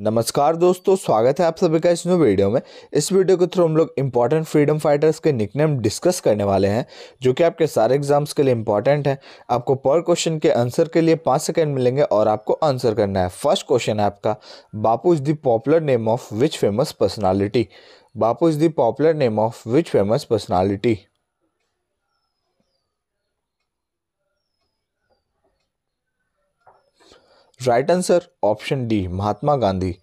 नमस्कार दोस्तों स्वागत है आप सभी का इस न्यू वीडियो में इस वीडियो के थ्रू हम लोग इंपॉर्टेंट फ्रीडम फाइटर्स के निकनेम डिस्कस करने वाले हैं जो कि आपके सारे एग्जाम्स के लिए इंपॉर्टेंट है आपको पर क्वेश्चन के आंसर के लिए पाँच सेकंड मिलेंगे और आपको आंसर करना है फर्स्ट क्वेश्चन है आपका Bapu is the popular name of which famous personality Bapu is the popular name of which famous personality right answer option D Mahatma Gandhi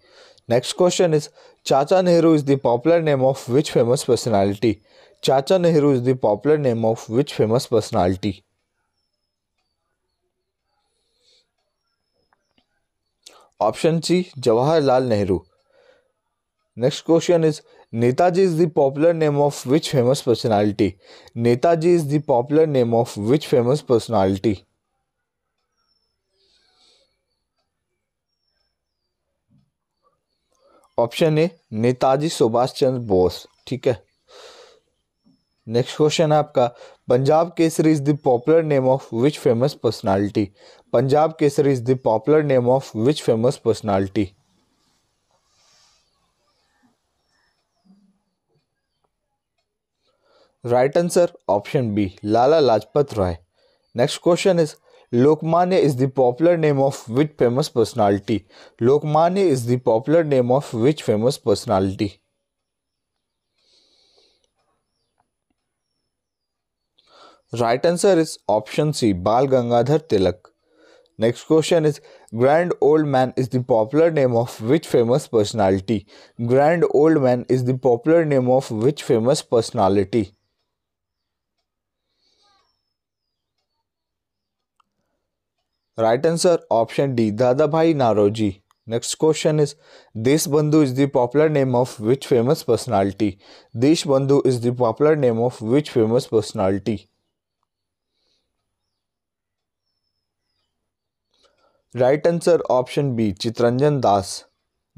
next question is Chacha Nehru is the popular name of which famous personality Chacha Nehru is the popular name of which famous personality option C Jawaharlal Nehru next question is Netaji is the popular name of which famous personality Netaji is the popular name of which famous personality option A Netaji Subhash Chandra Bose ठीक है next question है आपका Punjab Kesari is the popular name of which famous personality Punjab Kesari is the popular name of which famous personality right answer option B Lala Lajpat Rai next question is Lokmanya is the popular name of which famous personality? Lokmanya is the popular name of which famous personality? Right answer is option C, Bal Gangadhar Tilak. Next question is Grand Old Man is the popular name of which famous personality? Grand Old Man is the popular name of which famous personality? Right answer option D Dadabhai Naoroji next question is Deshbandhu is the popular name of which famous personality Bandhu is the popular name of which famous personality right answer option B Chittaranjan Das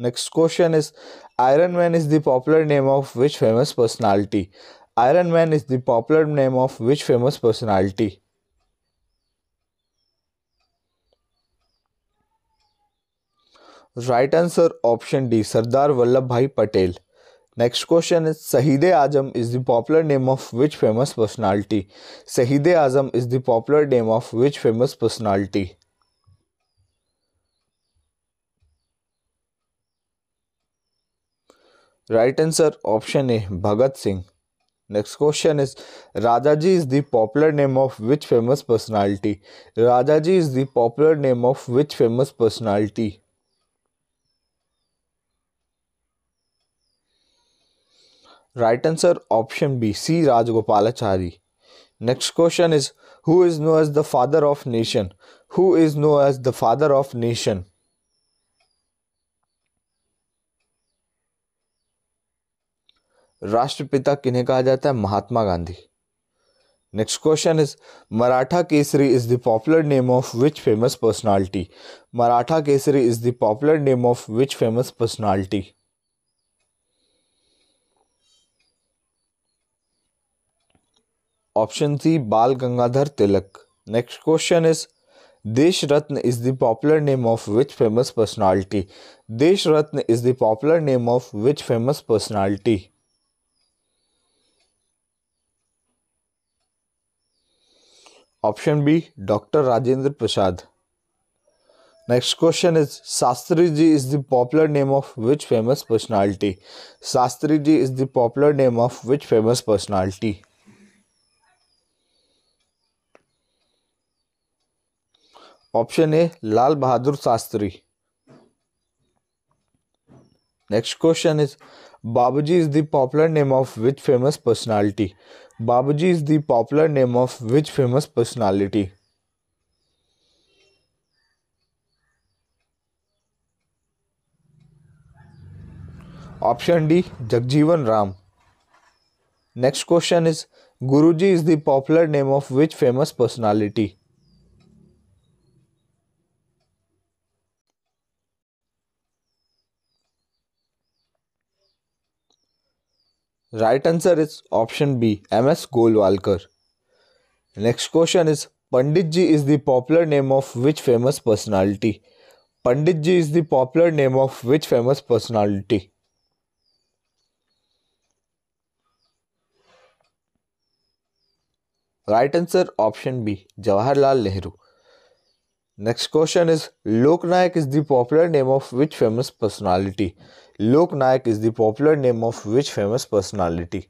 next question is iron man is the popular name of which famous personality iron man is the popular name of which famous personality right answer option D Sardar Vallabhbhai Patel next question is Shaheed Azam is the popular name of which famous personality Shaheed Azam is the popular name of which famous personality right answer option A Bhagat Singh next question is Rajaji is the popular name of which famous personality Rajaji is the popular name of which famous personality right answer option B C Rajagopalachari next question is who is known as the father of nation who is known as the father of nation राष्ट्रपिता किन्हें कहा जाता है Mahatma Gandhi next question is Maratha Kesari is the popular name of which famous personality Maratha Kesari is the popular name of which famous personality option C Bal Gangadhar Tilak next question is Desh Ratna is the popular name of which famous personality Desh Ratna is the popular name of which famous personality option B doctor Rajendra Prasad next question is Shastri ji is the popular name of which famous personality Shastri ji is the popular name of which famous personality option A Lal Bahadur Shastri next question is Babuji is the popular name of which famous personality Babuji is the popular name of which famous personality option D Jagjivan Ram next question is Guruji is the popular name of which famous personality right answer is option B M S Golwalkar next question is Pandit ji is the popular name of which famous personality Pandit ji is the popular name of which famous personality right answer option B Jawaharlal Nehru Next question is Loknayak is the popular name of which famous personality? Loknayak is the popular name of which famous personality?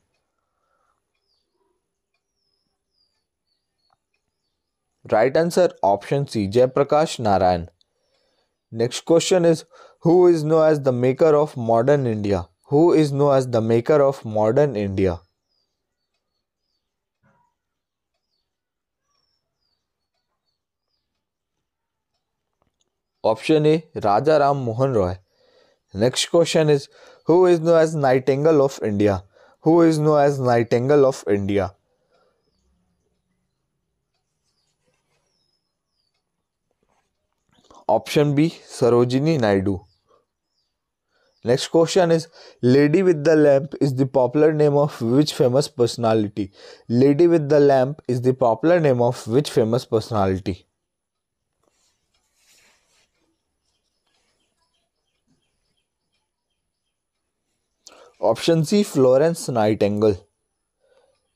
Right answer option C Jayaprakash Narayan. Next question is Who is known as the maker of modern India? Who is known as the maker of modern India? Option A Raja Ram Mohan Roy next question is who is known as nightingale of India who is known as nightingale of India option B Sarojini Naidu next question is lady with the lamp is the popular name of which famous personality lady with the lamp is the popular name of which famous personality option C Florence nightingale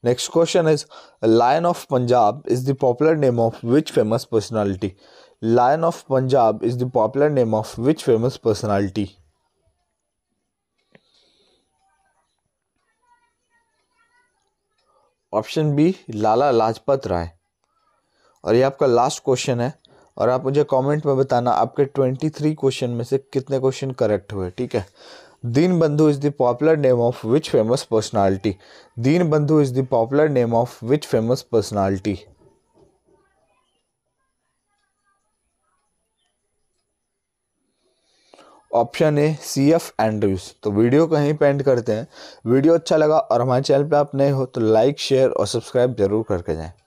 next question is lion of Punjab is the popular name of which famous personality lion of Punjab is the popular name of which famous personality option B Lala Lajpat Rai और ये आपका last question है और आप मुझे comment में बताना आपके ट्वेंटी थ्री क्वेश्चन में से कितने क्वेश्चन करेक्ट हुए ठीक है Dinabandhu is the popular name of which famous personality Dinabandhu is the popular name of which famous personality option A C F Andrews तो वीडियो कहीं पे एंड करते हैं वीडियो अच्छा लगा और हमारे चैनल पे आप नए हो तो लाइक शेयर और सब्सक्राइब जरूर करके जाएं